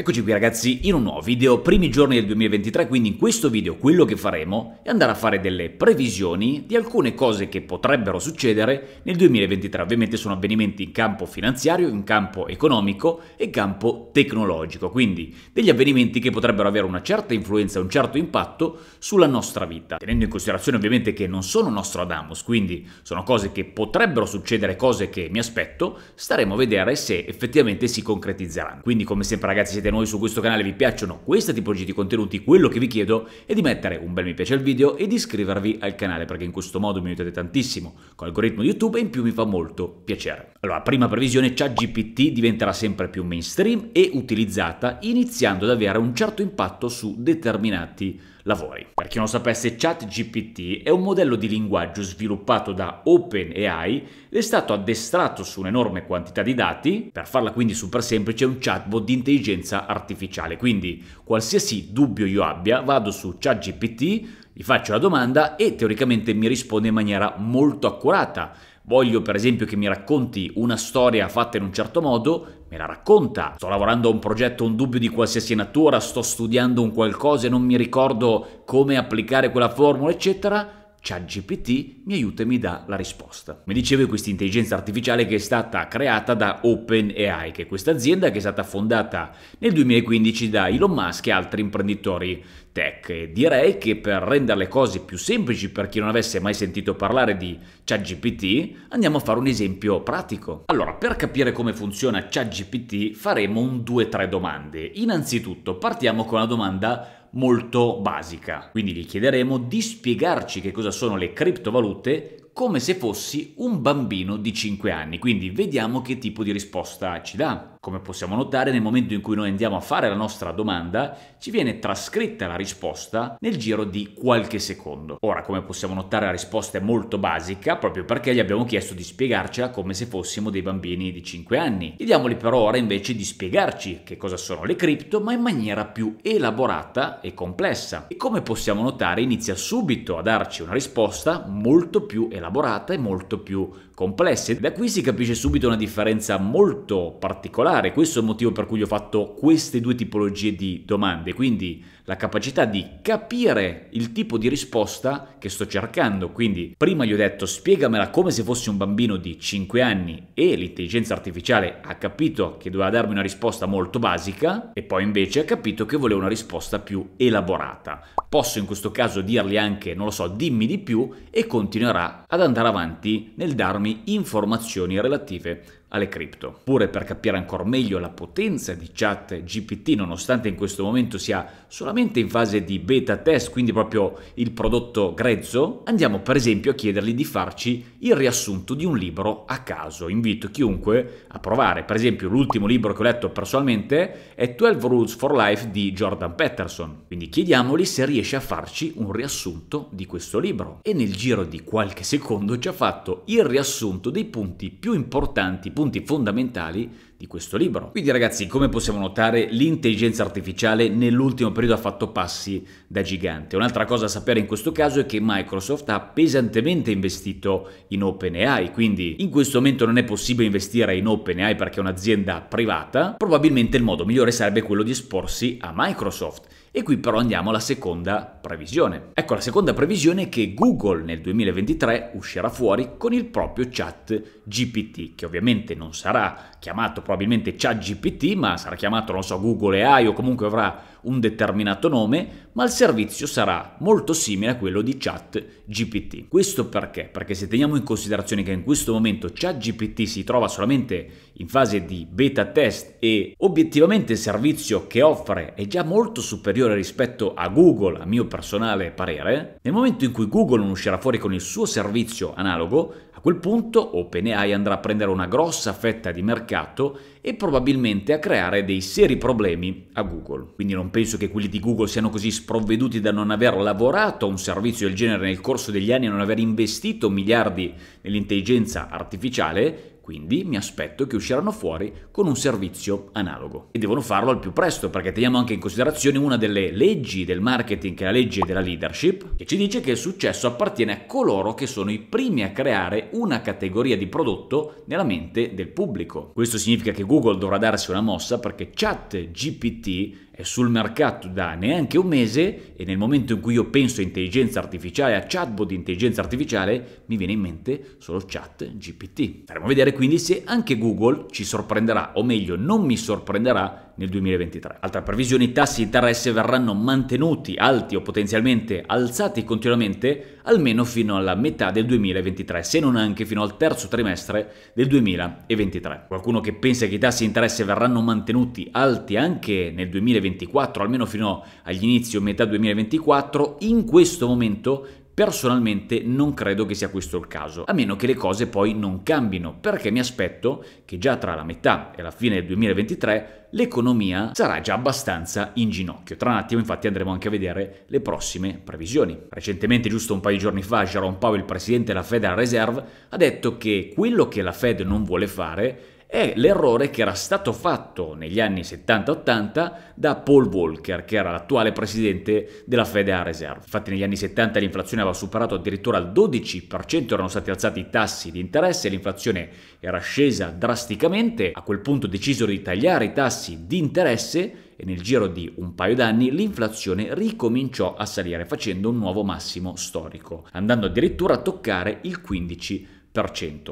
Eccoci qui ragazzi in un nuovo video, primi giorni del 2023, quindi in questo video quello che faremo è andare a fare delle previsioni di alcune cose che potrebbero succedere nel 2023, ovviamente sono avvenimenti in campo finanziario, in campo economico e in campo tecnologico, quindi degli avvenimenti che potrebbero avere una certa influenza, un certo impatto sulla nostra vita, tenendo in considerazione ovviamente che non sono nostro Adamus, quindi sono cose che potrebbero succedere, cose che mi aspetto, staremo a vedere se effettivamente si concretizzeranno. Quindi come sempre ragazzi siete a noi su questo canale vi piacciono questa tipologia di contenuti, quello che vi chiedo è di mettere un bel mi piace al video e di iscrivervi al canale perché in questo modo mi aiutate tantissimo con l'algoritmo di YouTube e in più mi fa molto piacere. Allora, prima previsione, ChatGPT diventerà sempre più mainstream e utilizzata iniziando ad avere un certo impatto su determinati lavori. Per chi non sapesse, ChatGPT è un modello di linguaggio sviluppato da OpenAI ed è stato addestrato su un'enorme quantità di dati, per farla quindi super semplice, è un chatbot di intelligenza artificiale. Quindi qualsiasi dubbio io abbia, vado su ChatGPT, gli faccio la domanda e teoricamente mi risponde in maniera molto accurata voglio per esempio che mi racconti una storia fatta in un certo modo, me la racconta. Sto lavorando a un progetto, un dubbio di qualsiasi natura, sto studiando un qualcosa e non mi ricordo come applicare quella formula, eccetera ChatGPT mi aiuta e mi dà la risposta. Mi dicevo di questa intelligenza artificiale che è stata creata da OpenAI, che è questa azienda che è stata fondata nel 2015 da Elon Musk e altri imprenditori tech. E direi che per rendere le cose più semplici per chi non avesse mai sentito parlare di ChatGPT, andiamo a fare un esempio pratico. Allora, per capire come funziona ChatGPT faremo un o tre domande. Innanzitutto partiamo con la domanda molto basica. Quindi gli chiederemo di spiegarci che cosa sono le criptovalute come se fossi un bambino di 5 anni. Quindi vediamo che tipo di risposta ci dà. Come possiamo notare, nel momento in cui noi andiamo a fare la nostra domanda, ci viene trascritta la risposta nel giro di qualche secondo. Ora, come possiamo notare, la risposta è molto basica, proprio perché gli abbiamo chiesto di spiegarcela come se fossimo dei bambini di 5 anni. Chiediamoli però ora invece di spiegarci che cosa sono le cripto, ma in maniera più elaborata e complessa. E come possiamo notare, inizia subito a darci una risposta molto più elaborata e molto più complessa. Da qui si capisce subito una differenza molto particolare particolare, questo è il motivo per cui ho fatto queste due tipologie di domande, quindi la capacità di capire il tipo di risposta che sto cercando. Quindi prima gli ho detto spiegamela come se fossi un bambino di 5 anni e l'intelligenza artificiale ha capito che doveva darmi una risposta molto basica e poi invece ha capito che voleva una risposta più elaborata. Posso in questo caso dirgli anche, non lo so, dimmi di più e continuerà ad andare avanti nel darmi informazioni relative alle cripto. Pure per capire ancora meglio la potenza di chat GPT, nonostante in questo momento sia solamente in fase di beta test, quindi proprio il prodotto grezzo, andiamo per esempio a chiedergli di farci il riassunto di un libro a caso. Invito chiunque a provare. Per esempio l'ultimo libro che ho letto personalmente è 12 Rules for Life di Jordan Peterson. Quindi chiediamoli se riesce a farci un riassunto di questo libro. E nel giro di qualche secondo ci ha fatto il riassunto dei punti più importanti punti fondamentali di questo libro. Quindi ragazzi, come possiamo notare, l'intelligenza artificiale nell'ultimo periodo ha fatto passi da gigante. Un'altra cosa da sapere in questo caso è che Microsoft ha pesantemente investito in OpenAI, quindi in questo momento non è possibile investire in OpenAI perché è un'azienda privata, probabilmente il modo migliore sarebbe quello di esporsi a Microsoft e qui però andiamo alla seconda previsione. Ecco, la seconda previsione è che Google nel 2023 uscirà fuori con il proprio chat GPT, che ovviamente non sarà chiamato probabilmente chat GPT, ma sarà chiamato, non so, Google AI o comunque avrà un determinato nome, ma il servizio sarà molto simile a quello di ChatGPT. Questo perché? Perché se teniamo in considerazione che in questo momento ChatGPT si trova solamente in fase di beta test e obiettivamente il servizio che offre è già molto superiore rispetto a Google, a mio personale parere, nel momento in cui Google non uscirà fuori con il suo servizio analogo, a quel punto OpenAI andrà a prendere una grossa fetta di mercato e probabilmente a creare dei seri problemi a Google. Quindi non penso che quelli di Google siano così sprovveduti da non aver lavorato a un servizio del genere nel corso degli anni e non aver investito miliardi nell'intelligenza artificiale, quindi mi aspetto che usciranno fuori con un servizio analogo. E devono farlo al più presto, perché teniamo anche in considerazione una delle leggi del marketing, che è la legge della leadership, che ci dice che il successo appartiene a coloro che sono i primi a creare una categoria di prodotto nella mente del pubblico. Questo significa che Google dovrà darsi una mossa perché ChatGPT sul mercato da neanche un mese e nel momento in cui io penso a intelligenza artificiale, a chatbot di intelligenza artificiale, mi viene in mente solo chat GPT. Faremo vedere quindi se anche Google ci sorprenderà, o meglio non mi sorprenderà nel 2023. Altra previsione, i tassi di interesse verranno mantenuti alti o potenzialmente alzati continuamente almeno fino alla metà del 2023, se non anche fino al terzo trimestre del 2023. Qualcuno che pensa che i tassi di interesse verranno mantenuti alti anche nel 2024, almeno fino agli inizi o metà 2024, in questo momento Personalmente non credo che sia questo il caso, a meno che le cose poi non cambino, perché mi aspetto che già tra la metà e la fine del 2023 l'economia sarà già abbastanza in ginocchio. Tra un attimo infatti andremo anche a vedere le prossime previsioni. Recentemente, giusto un paio di giorni fa, Jerome Powell, il presidente della Federal Reserve, ha detto che quello che la Fed non vuole fare è l'errore che era stato fatto negli anni 70-80 da Paul Walker, che era l'attuale presidente della Federal Reserve. Infatti negli anni 70 l'inflazione aveva superato addirittura il 12%, erano stati alzati i tassi di interesse, l'inflazione era scesa drasticamente, a quel punto decisero di tagliare i tassi di interesse e nel giro di un paio d'anni l'inflazione ricominciò a salire facendo un nuovo massimo storico, andando addirittura a toccare il 15%.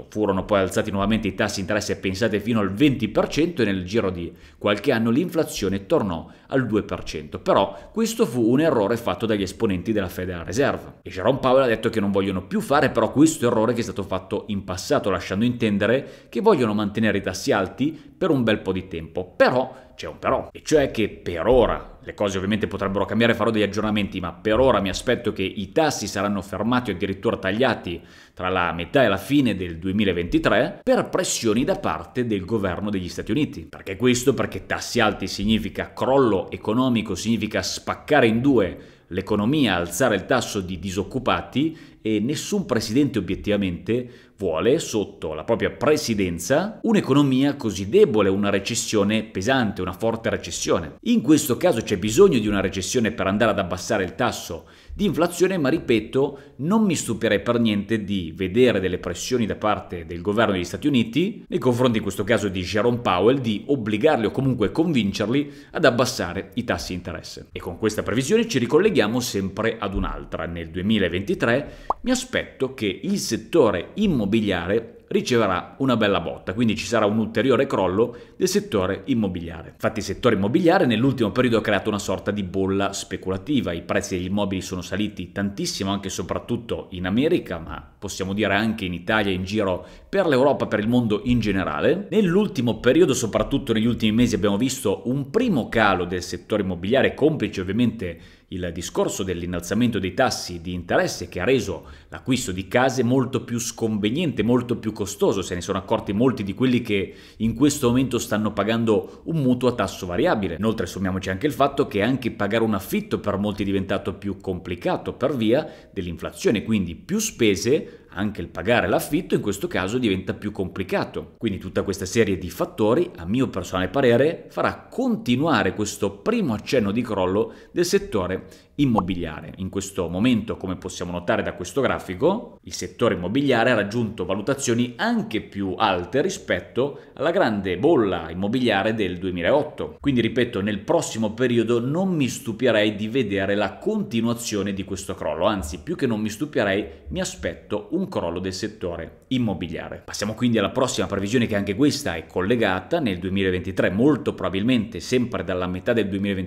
Furono poi alzati nuovamente i tassi di interesse pensate fino al 20% e nel giro di qualche anno l'inflazione tornò al 2%. Però questo fu un errore fatto dagli esponenti della Federal Reserve. E Jerome Powell ha detto che non vogliono più fare però questo errore che è stato fatto in passato, lasciando intendere che vogliono mantenere i tassi alti per un bel po' di tempo. Però c'è un però, e cioè che per ora le cose ovviamente potrebbero cambiare, farò degli aggiornamenti, ma per ora mi aspetto che i tassi saranno fermati o addirittura tagliati tra la metà e la fine del 2023 per pressioni da parte del governo degli Stati Uniti. Perché questo? Perché tassi alti significa crollo economico, significa spaccare in due l'economia, alzare il tasso di disoccupati e nessun presidente obiettivamente vuole, sotto la propria presidenza, un'economia così debole, una recessione pesante, una forte recessione. In questo caso c'è bisogno di una recessione per andare ad abbassare il tasso di inflazione, ma ripeto, non mi stupirei per niente di vedere delle pressioni da parte del governo degli Stati Uniti, nei confronti in questo caso di Jerome Powell, di obbligarli o comunque convincerli ad abbassare i tassi di interesse. E con questa previsione ci ricolleghiamo sempre ad un'altra. Nel 2023 mi aspetto che il settore immobiliare riceverà una bella botta, quindi ci sarà un ulteriore crollo del settore immobiliare. Infatti il settore immobiliare nell'ultimo periodo ha creato una sorta di bolla speculativa, i prezzi degli immobili sono saliti tantissimo anche e soprattutto in America, ma possiamo dire anche in Italia, in giro per l'Europa, per il mondo in generale. Nell'ultimo periodo, soprattutto negli ultimi mesi, abbiamo visto un primo calo del settore immobiliare, complice ovviamente il discorso dell'innalzamento dei tassi di interesse che ha reso acquisto di case molto più sconveniente, molto più costoso, se ne sono accorti molti di quelli che in questo momento stanno pagando un mutuo a tasso variabile. Inoltre sommiamoci anche il fatto che anche pagare un affitto per molti è diventato più complicato per via dell'inflazione, quindi più spese anche il pagare l'affitto in questo caso diventa più complicato. Quindi tutta questa serie di fattori, a mio personale parere, farà continuare questo primo accenno di crollo del settore immobiliare. In questo momento, come possiamo notare da questo grafico, il settore immobiliare ha raggiunto valutazioni anche più alte rispetto alla grande bolla immobiliare del 2008. Quindi, ripeto, nel prossimo periodo non mi stupirei di vedere la continuazione di questo crollo, anzi, più che non mi stupirei, mi aspetto un crollo del settore immobiliare. Passiamo quindi alla prossima previsione che anche questa è collegata nel 2023, molto probabilmente sempre dalla metà del 2023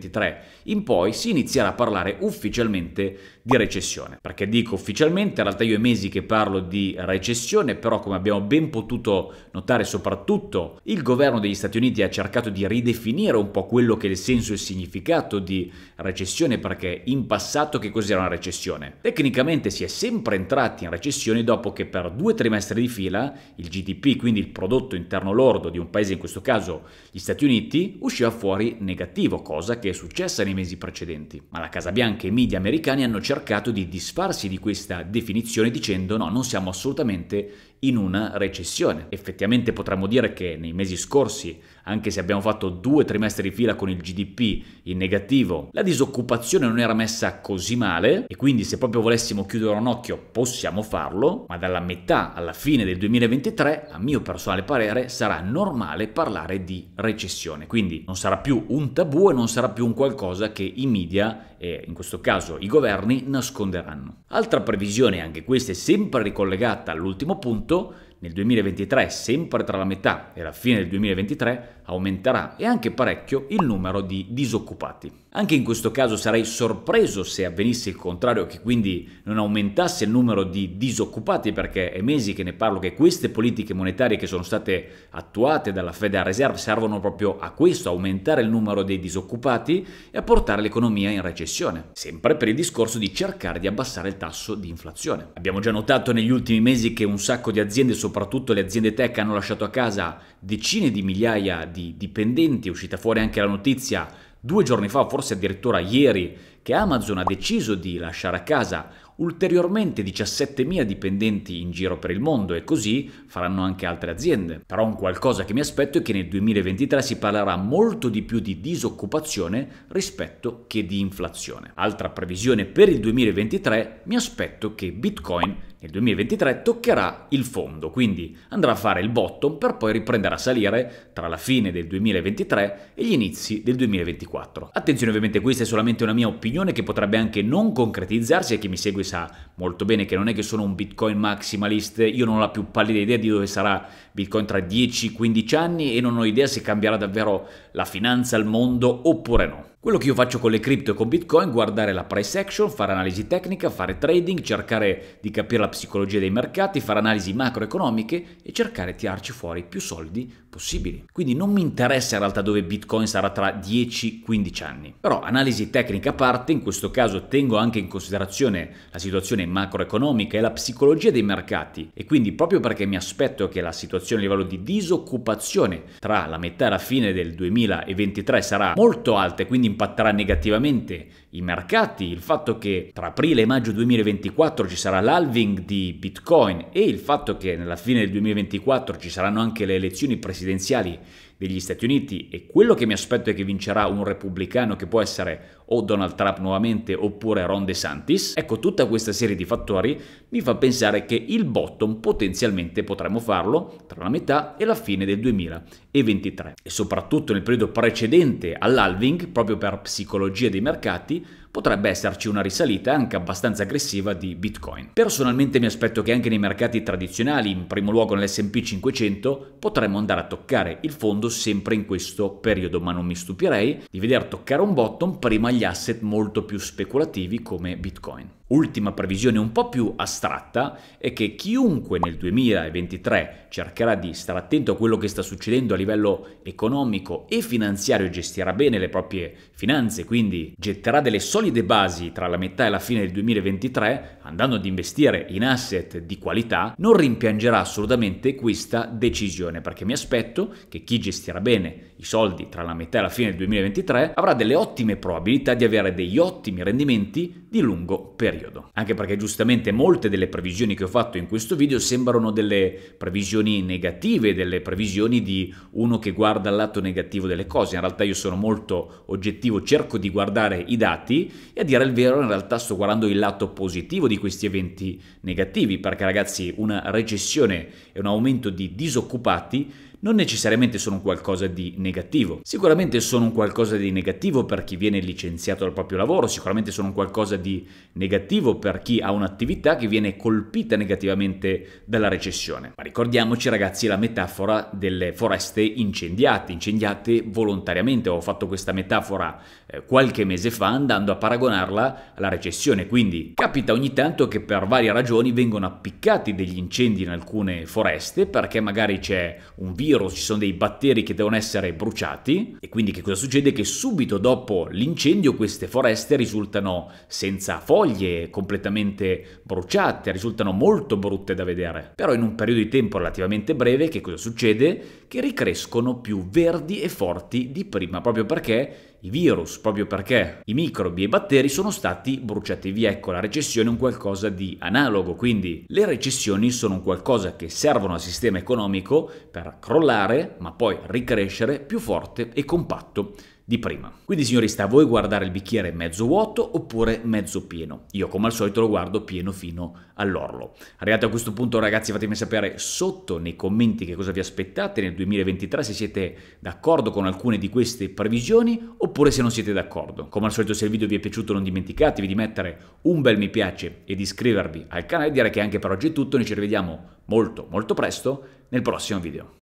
in poi si inizierà a parlare ufficialmente di recessione. Perché dico ufficialmente, in realtà io è mesi che parlo di recessione, però come abbiamo ben potuto notare soprattutto, il governo degli Stati Uniti ha cercato di ridefinire un po' quello che è il senso e il significato di recessione, perché in passato che cos'era una recessione? Tecnicamente si è sempre entrati in recessione dopo che per due trimestri di fila il GDP, quindi il prodotto interno lordo di un paese, in questo caso gli Stati Uniti, usciva fuori negativo, cosa che è successa nei mesi precedenti. Ma la Casa Bianca e i media americani hanno cercato cercato di disfarsi di questa definizione dicendo no, non siamo assolutamente in una recessione. Effettivamente potremmo dire che nei mesi scorsi, anche se abbiamo fatto due trimestri di fila con il GDP in negativo, la disoccupazione non era messa così male e quindi se proprio volessimo chiudere un occhio possiamo farlo, ma dalla metà alla fine del 2023, a mio personale parere, sarà normale parlare di recessione. Quindi non sarà più un tabù e non sarà più un qualcosa che i media e in questo caso i governi nasconderanno. Altra previsione, anche questa è sempre ricollegata all'ultimo punto, tutto nel 2023, sempre tra la metà e la fine del 2023, aumenterà e anche parecchio il numero di disoccupati. Anche in questo caso sarei sorpreso se avvenisse il contrario, che quindi non aumentasse il numero di disoccupati, perché è mesi che ne parlo che queste politiche monetarie che sono state attuate dalla Federal Reserve servono proprio a questo, aumentare il numero dei disoccupati e a portare l'economia in recessione, sempre per il discorso di cercare di abbassare il tasso di inflazione. Abbiamo già notato negli ultimi mesi che un sacco di aziende, soprattutto soprattutto le aziende tech hanno lasciato a casa decine di migliaia di dipendenti, è uscita fuori anche la notizia due giorni fa, forse addirittura ieri, che Amazon ha deciso di lasciare a casa ulteriormente 17.000 dipendenti in giro per il mondo e così faranno anche altre aziende. Però un qualcosa che mi aspetto è che nel 2023 si parlerà molto di più di disoccupazione rispetto che di inflazione. Altra previsione per il 2023 mi aspetto che Bitcoin nel 2023 toccherà il fondo, quindi andrà a fare il bottom per poi riprendere a salire tra la fine del 2023 e gli inizi del 2024. Attenzione ovviamente questa è solamente una mia opinione che potrebbe anche non concretizzarsi e che mi segue sa molto bene che non è che sono un Bitcoin maximalist, io non ho la più pallida idea di dove sarà Bitcoin tra 10-15 anni e non ho idea se cambierà davvero la finanza, il mondo oppure no. Quello che io faccio con le cripto e con Bitcoin è guardare la price action, fare analisi tecnica, fare trading, cercare di capire la psicologia dei mercati, fare analisi macroeconomiche e cercare di tirarci fuori più soldi possibili. Quindi non mi interessa in realtà dove Bitcoin sarà tra 10-15 anni. Però analisi tecnica a parte, in questo caso tengo anche in considerazione la situazione macroeconomica e la psicologia dei mercati e quindi proprio perché mi aspetto che la situazione a livello di disoccupazione tra la metà e la fine del 2023 sarà molto alta e quindi impatterà negativamente i mercati, il fatto che tra aprile e maggio 2024 ci sarà l'halving di Bitcoin e il fatto che nella fine del 2024 ci saranno anche le elezioni presidenziali degli Stati Uniti e quello che mi aspetto è che vincerà un repubblicano che può essere o Donald Trump nuovamente oppure Ron DeSantis, ecco tutta questa serie di fattori mi fa pensare che il bottom potenzialmente potremmo farlo tra la metà e la fine del 2023 e soprattutto nel periodo precedente all'alving proprio per psicologia dei mercati potrebbe esserci una risalita anche abbastanza aggressiva di Bitcoin. Personalmente mi aspetto che anche nei mercati tradizionali, in primo luogo nell'SP 500, potremmo andare a toccare il fondo sempre in questo periodo, ma non mi stupirei di veder toccare un bottom prima gli asset molto più speculativi come Bitcoin. Ultima previsione un po' più astratta è che chiunque nel 2023 cercherà di stare attento a quello che sta succedendo a livello economico e finanziario e gestirà bene le proprie finanze, quindi getterà delle solide basi tra la metà e la fine del 2023, andando ad investire in asset di qualità, non rimpiangerà assolutamente questa decisione, perché mi aspetto che chi gestirà bene i soldi tra la metà e la fine del 2023 avrà delle ottime probabilità di avere degli ottimi rendimenti di lungo periodo. Anche perché giustamente molte delle previsioni che ho fatto in questo video sembrano delle previsioni negative, delle previsioni di uno che guarda il lato negativo delle cose. In realtà io sono molto oggettivo, cerco di guardare i dati e a dire il vero in realtà sto guardando il lato positivo di questi eventi negativi, perché ragazzi una recessione e un aumento di disoccupati non necessariamente sono qualcosa di negativo. Sicuramente sono qualcosa di negativo per chi viene licenziato dal proprio lavoro, sicuramente sono qualcosa di negativo per chi ha un'attività che viene colpita negativamente dalla recessione. Ma ricordiamoci ragazzi la metafora delle foreste incendiate, incendiate volontariamente. Ho fatto questa metafora eh, qualche mese fa andando a paragonarla alla recessione, quindi capita ogni tanto che per varie ragioni vengono appiccati degli incendi in alcune foreste perché magari c'è un virus virus, ci sono dei batteri che devono essere bruciati e quindi che cosa succede? Che subito dopo l'incendio queste foreste risultano senza foglie, completamente bruciate, risultano molto brutte da vedere. Però in un periodo di tempo relativamente breve che cosa succede? Che ricrescono più verdi e forti di prima, proprio perché i virus, proprio perché i microbi e i batteri sono stati bruciati via. Ecco, la recessione è un qualcosa di analogo, quindi le recessioni sono un qualcosa che servono al sistema economico per crollare, ma poi ricrescere più forte e compatto di prima. Quindi signori, sta a voi guardare il bicchiere mezzo vuoto oppure mezzo pieno. Io come al solito lo guardo pieno fino all'orlo. Arrivati a questo punto ragazzi fatemi sapere sotto nei commenti che cosa vi aspettate nel 2023, se siete d'accordo con alcune di queste previsioni oppure se non siete d'accordo. Come al solito se il video vi è piaciuto non dimenticatevi di mettere un bel mi piace e di iscrivervi al canale. Direi che anche per oggi è tutto, noi ci rivediamo molto molto presto nel prossimo video.